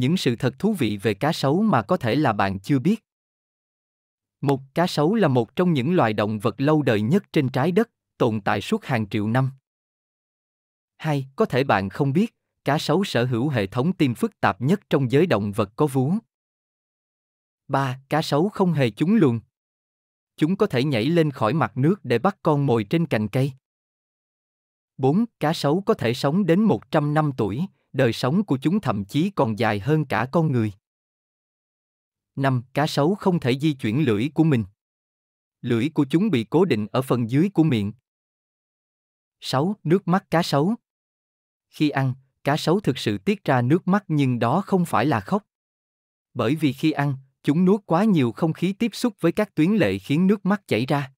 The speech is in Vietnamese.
những sự thật thú vị về cá sấu mà có thể là bạn chưa biết. Một cá sấu là một trong những loài động vật lâu đời nhất trên trái đất, tồn tại suốt hàng triệu năm. Hai, có thể bạn không biết, cá sấu sở hữu hệ thống tim phức tạp nhất trong giới động vật có vú. Ba, cá sấu không hề chúng luồn. Chúng có thể nhảy lên khỏi mặt nước để bắt con mồi trên cành cây. 4. Cá sấu có thể sống đến 100 năm tuổi, đời sống của chúng thậm chí còn dài hơn cả con người. 5. Cá sấu không thể di chuyển lưỡi của mình. Lưỡi của chúng bị cố định ở phần dưới của miệng. 6. Nước mắt cá sấu. Khi ăn, cá sấu thực sự tiết ra nước mắt nhưng đó không phải là khóc. Bởi vì khi ăn, chúng nuốt quá nhiều không khí tiếp xúc với các tuyến lệ khiến nước mắt chảy ra.